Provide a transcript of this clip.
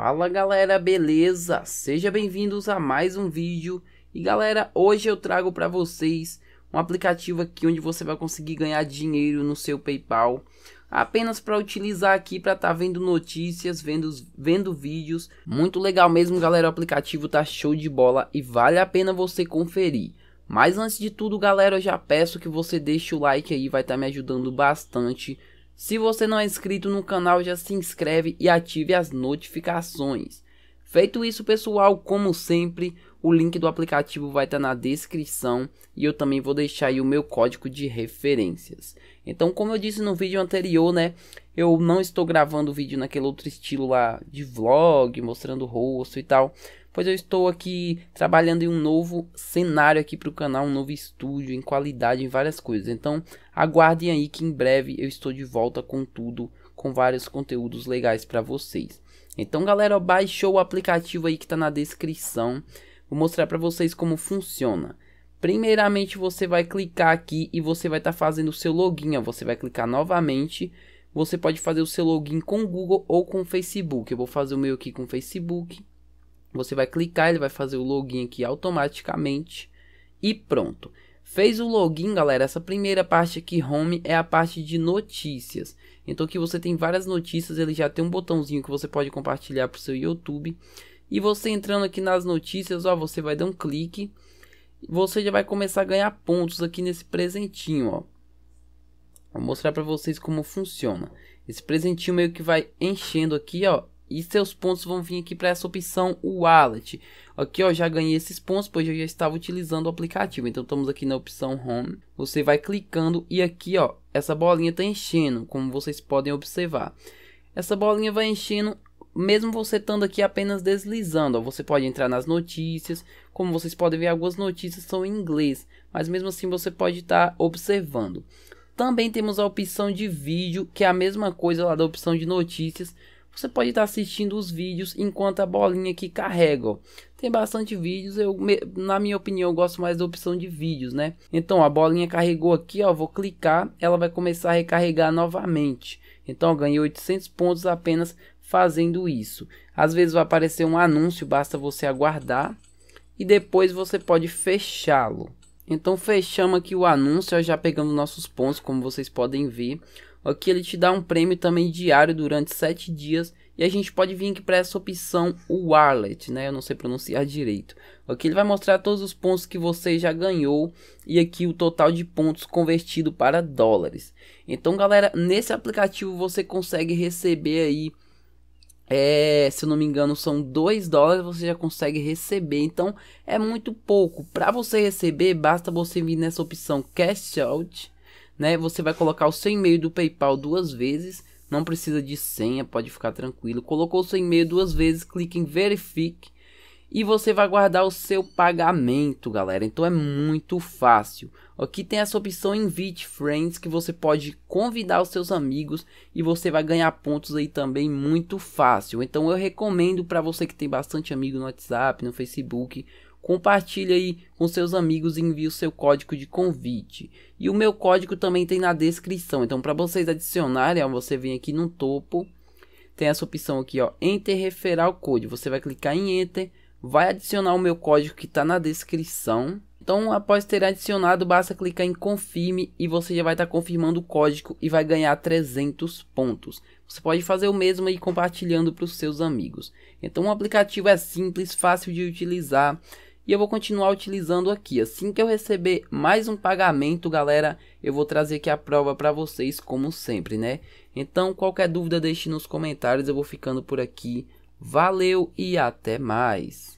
Fala galera, beleza? Seja bem-vindos a mais um vídeo. E galera, hoje eu trago para vocês um aplicativo aqui onde você vai conseguir ganhar dinheiro no seu PayPal, apenas para utilizar aqui para estar tá vendo notícias, vendo, vendo vídeos. Muito legal mesmo, galera, o aplicativo tá show de bola e vale a pena você conferir. Mas antes de tudo, galera, eu já peço que você deixe o like aí, vai estar tá me ajudando bastante se você não é inscrito no canal, já se inscreve e ative as notificações. Feito isso, pessoal, como sempre, o link do aplicativo vai estar tá na descrição e eu também vou deixar aí o meu código de referências. Então, como eu disse no vídeo anterior, né, eu não estou gravando o vídeo naquele outro estilo lá de vlog, mostrando o rosto e tal, pois eu estou aqui trabalhando em um novo cenário aqui para o canal, um novo estúdio, em qualidade, em várias coisas. Então aguardem aí que em breve eu estou de volta com tudo, com vários conteúdos legais para vocês. Então galera, baixou o aplicativo aí que está na descrição, vou mostrar para vocês como funciona. Primeiramente você vai clicar aqui e você vai estar tá fazendo o seu login, ó. você vai clicar novamente você pode fazer o seu login com o Google ou com o Facebook. Eu vou fazer o meu aqui com o Facebook. Você vai clicar, ele vai fazer o login aqui automaticamente e pronto. Fez o login, galera, essa primeira parte aqui, home, é a parte de notícias. Então aqui você tem várias notícias, ele já tem um botãozinho que você pode compartilhar para o seu YouTube. E você entrando aqui nas notícias, ó, você vai dar um clique. Você já vai começar a ganhar pontos aqui nesse presentinho, ó. Vou mostrar para vocês como funciona. Esse presentinho meio que vai enchendo aqui, ó, e seus pontos vão vir aqui para essa opção Wallet. Aqui ó, já ganhei esses pontos, pois eu já estava utilizando o aplicativo. Então estamos aqui na opção Home. Você vai clicando e aqui ó, essa bolinha está enchendo, como vocês podem observar. Essa bolinha vai enchendo mesmo você estando aqui apenas deslizando, ó, você pode entrar nas notícias, como vocês podem ver, algumas notícias são em inglês, mas mesmo assim você pode estar tá observando. Também temos a opção de vídeo, que é a mesma coisa lá da opção de notícias, você pode estar assistindo os vídeos enquanto a bolinha aqui carrega. Tem bastante vídeos, eu na minha opinião gosto mais da opção de vídeos, né? Então a bolinha carregou aqui, ó, vou clicar, ela vai começar a recarregar novamente. Então eu ganhei 800 pontos apenas fazendo isso. Às vezes vai aparecer um anúncio, basta você aguardar e depois você pode fechá-lo. Então fechamos aqui o anúncio, já pegando nossos pontos, como vocês podem ver. Aqui ele te dá um prêmio também diário durante 7 dias. E a gente pode vir aqui para essa opção Wallet, né? Eu não sei pronunciar direito. Aqui ele vai mostrar todos os pontos que você já ganhou. E aqui o total de pontos convertido para dólares. Então galera, nesse aplicativo você consegue receber aí é, se eu não me engano, são 2 dólares você já consegue receber. Então é muito pouco. Para você receber, basta você vir nessa opção Cash Out, né? Você vai colocar o seu e-mail do PayPal duas vezes. Não precisa de senha, pode ficar tranquilo. Colocou o seu e-mail duas vezes, clique em Verifique e você vai guardar o seu pagamento, galera. Então é muito fácil. Aqui tem essa opção Invite Friends que você pode convidar os seus amigos e você vai ganhar pontos aí também muito fácil. Então eu recomendo para você que tem bastante amigo no WhatsApp, no Facebook, compartilha aí com seus amigos e envie o seu código de convite. E o meu código também tem na descrição. Então para vocês adicionarem, você vem aqui no topo, tem essa opção aqui, ó, Enter Referral Code. Você vai clicar em Enter vai adicionar o meu código que está na descrição. Então, após ter adicionado, basta clicar em confirme e você já vai estar tá confirmando o código e vai ganhar 300 pontos. Você pode fazer o mesmo e compartilhando para os seus amigos. Então, o aplicativo é simples, fácil de utilizar e eu vou continuar utilizando aqui. Assim que eu receber mais um pagamento, galera, eu vou trazer aqui a prova para vocês, como sempre, né? Então, qualquer dúvida, deixe nos comentários, eu vou ficando por aqui. Valeu e até mais!